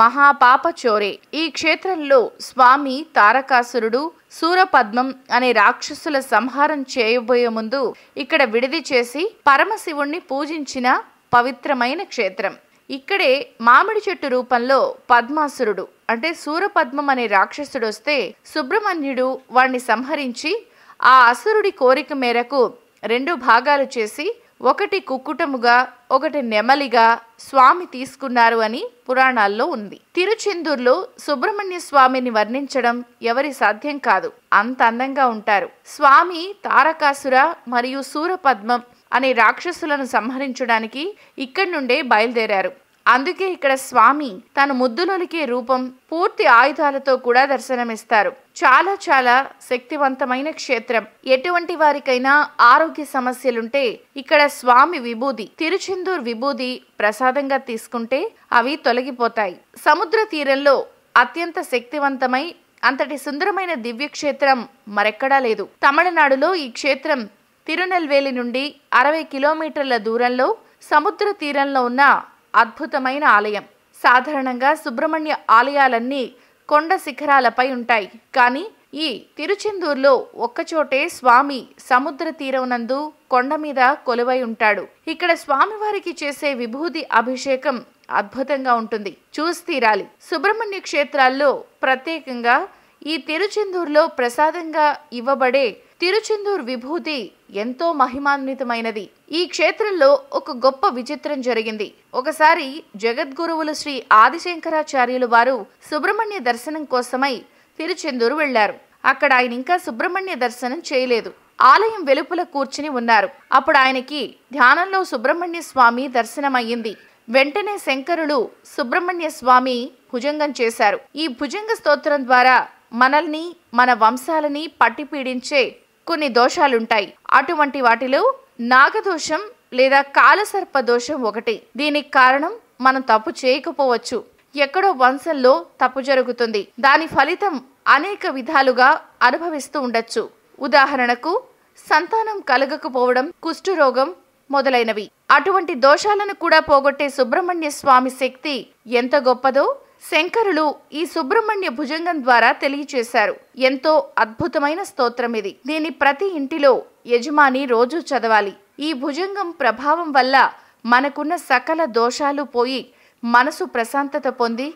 మహాపాపచోరే ఈ క్షేత్రంలో స్వామి తారకాసురుడు సూరపద్మం అనే రాక్షసుల సంహారం చేయబోయే ముందు ఇక్కడ విడిది చేసి పరమశివుణ్ణి పూజించిన పవిత్రమైన క్షేత్రం ఇక్కడే మామిడి చెట్టు రూపంలో పద్మాసురుడు అంటే సూరపద్మం అనే రాక్షసుడు వస్తే సుబ్రహ్మణ్యుడు వాణ్ణి సంహరించి ఆ అసురుడి కోరిక మేరకు రెండు భాగాలు చేసి ఒకటి కుక్కుటముగా ఒకటి నెమలిగా స్వామి తీసుకున్నారు అని పురాణాల్లో ఉంది తిరుచెందూర్లో సుబ్రహ్మణ్య స్వామిని వర్ణించడం ఎవరి సాధ్యం కాదు అంత అందంగా ఉంటారు స్వామి తారకాసుర మరియు సూరపద్మం అనే రాక్షసులను సంహరించడానికి ఇక్కడి నుండే బయలుదేరారు అందుకే ఇక్కడ స్వామి తన ముద్దులొలికే రూపం పూర్తి ఆయుధాలతో కూడా దర్శనమిస్తారు చాలా చాలా శక్తివంతమైన క్షేత్రం ఎటువంటి వారికైనా ఆరోగ్య సమస్యలుంటే ఇక్కడ స్వామి విభూది తిరుచెందూర్ విభూది ప్రసాదంగా తీసుకుంటే అవి తొలగిపోతాయి సముద్ర తీరంలో అత్యంత శక్తివంతమై అంతటి సుందరమైన దివ్యక్షేత్రం మరెక్కడా లేదు తమిళనాడులో ఈ క్షేత్రం తిరునెల్వేలి నుండి అరవై కిలోమీటర్ల దూరంలో సముద్ర తీరంలో ఉన్న అద్భుతమైన ఆలయం సాధారణంగా సుబ్రహ్మణ్య ఆలయాలన్నీ కొండ శిఖరాలపై ఉంటాయి కానీ ఈ తిరుచెందూర్లో ఒక్కచోటే స్వామి సముద్ర తీరమునందు కొండ మీద కొలువై ఉంటాడు ఇక్కడ స్వామివారికి చేసే విభూది అభిషేకం అద్భుతంగా ఉంటుంది చూసి తీరాలి సుబ్రహ్మణ్య క్షేత్రాల్లో ప్రత్యేకంగా ఈ తిరుచెందూర్లో ప్రసాదంగా ఇవ్వబడే తిరుచెందూర్ విభూతి ఎంతో మహిమాన్వితమైనది ఈ క్షేత్రంలో ఒక గొప్ప విచిత్రం జరిగింది ఒకసారి జగద్గురువులు శ్రీ ఆదిశంకరాచార్యులు వారు సుబ్రహ్మణ్య దర్శనం కోసమై తిరుచెందూరు వెళ్లారు అక్కడ ఆయన ఇంకా సుబ్రహ్మణ్య దర్శనం చేయలేదు ఆలయం వెలుపల కూర్చుని ఉన్నారు అప్పుడు ఆయనకి ధ్యానంలో సుబ్రహ్మణ్య స్వామి దర్శనమయ్యింది వెంటనే శంకరులు సుబ్రహ్మణ్య స్వామి భుజంగం చేశారు ఈ భుజంగ స్తోత్రం ద్వారా మనల్ని మన వంశాలని పట్టిపీడించే కొన్ని దోషాలుంటాయి అటువంటి వాటిలో నాగదోషం లేదా కాలసర్ప దోషం ఒకటి దీనికి కారణం మనం తప్పు చేయకపోవచ్చు ఎక్కడో వంశంలో తప్పు జరుగుతుంది దాని ఫలితం అనేక విధాలుగా అనుభవిస్తూ ఉండొచ్చు ఉదాహరణకు సంతానం కలగకపోవడం కుష్ఠరోగం మొదలైనవి అటువంటి దోషాలను కూడా పోగొట్టే సుబ్రహ్మణ్య స్వామి శక్తి ఎంత గొప్పదో శంకరులు ఈ సుబ్రహ్మణ్య భుజంగం ద్వారా తెలియచేశారు ఎంతో అద్భుతమైన స్తోత్రం ఇది దీని ప్రతి ఇంటిలో యజమాని రోజు చదవాలి ఈ భుజంగం ప్రభావం వల్ల మనకున్న సకల దోషాలు పోయి మనసు ప్రశాంతత పొంది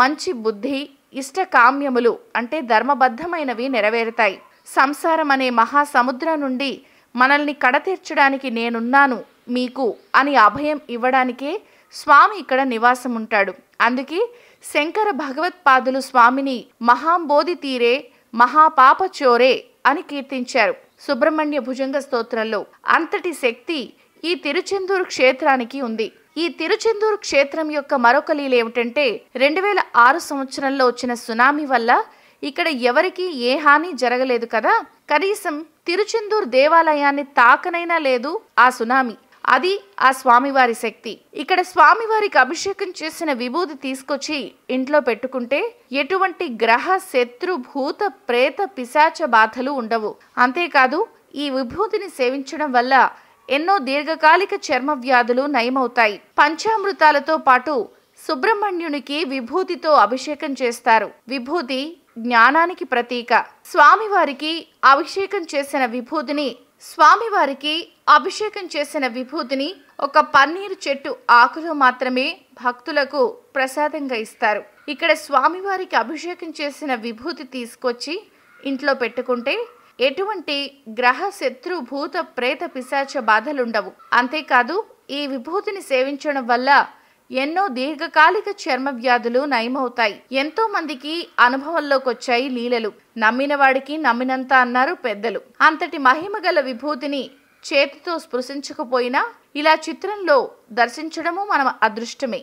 మంచి బుద్ధి ఇష్టకామ్యములు అంటే ధర్మబద్ధమైనవి నెరవేరుతాయి సంసారం అనే మహాసముద్రం నుండి మనల్ని కడతీర్చడానికి నేనున్నాను మీకు అని అభయం ఇవ్వడానికే స్వామి ఇక్కడ నివాసం ఉంటాడు అందుకే శంకర భగవత్పాదులు స్వామిని మహాంబోధి తీరే మహాపాప చోరే అని కీర్తించారు సుబ్రహ్మణ్య భుజంగ స్తోత్రంలో అంతటి శక్తి ఈ తిరుచెందూరు క్షేత్రానికి ఉంది ఈ తిరుచెందూరు క్షేత్రం యొక్క మరొక లీల ఏమిటంటే రెండు వేల ఆరు సంవత్సరంలో వచ్చిన సునామీ వల్ల ఇక్కడ ఎవరికీ ఏ హాని జరగలేదు కదా కనీసం తిరుచెందూరు దేవాలయాన్ని తాకనైనా లేదు ఆ సునామీ అది ఆ స్వామివారి శక్తి ఇక్కడ స్వామివారికి అభిషేకం చేసిన విభూతి తీసుకొచ్చి ఇంట్లో పెట్టుకుంటే ఎటువంటి గ్రహ శత్రు భూత ప్రేత పిశాచ బాధలు ఉండవు అంతేకాదు ఈ విభూతిని సేవించడం వల్ల ఎన్నో దీర్ఘకాలిక చర్మ వ్యాధులు నయమవుతాయి పంచామృతాలతో పాటు సుబ్రహ్మణ్యునికి విభూతితో అభిషేకం చేస్తారు విభూతి జ్ఞానానికి ప్రతీక స్వామివారికి అభిషేకం చేసిన విభూతిని స్వామివారికి అభిషేకం చేసిన విభూతిని ఒక పన్నీరు చెట్టు ఆకులు మాత్రమే భక్తులకు ప్రసాదంగా ఇస్తారు ఇక్కడ స్వామివారికి అభిషేకం చేసిన విభూతి తీసుకొచ్చి ఇంట్లో పెట్టుకుంటే ఎటువంటి గ్రహ శత్రు భూత ప్రేత పిశాచ బాధలుండవు అంతేకాదు ఈ విభూతిని సేవించడం వల్ల ఎన్నో దీర్ఘకాలిక చర్మ వ్యాధులు నయమవుతాయి ఎంతో మందికి అనుభవంలోకొచ్చాయి లీలలు నమ్మిన వాడికి నమ్మినంత అన్నారు పెద్దలు అంతటి మహిమ గల విభూతిని చేతితో స్పృశించకపోయినా ఇలా చిత్రంలో దర్శించడము మన అదృష్టమే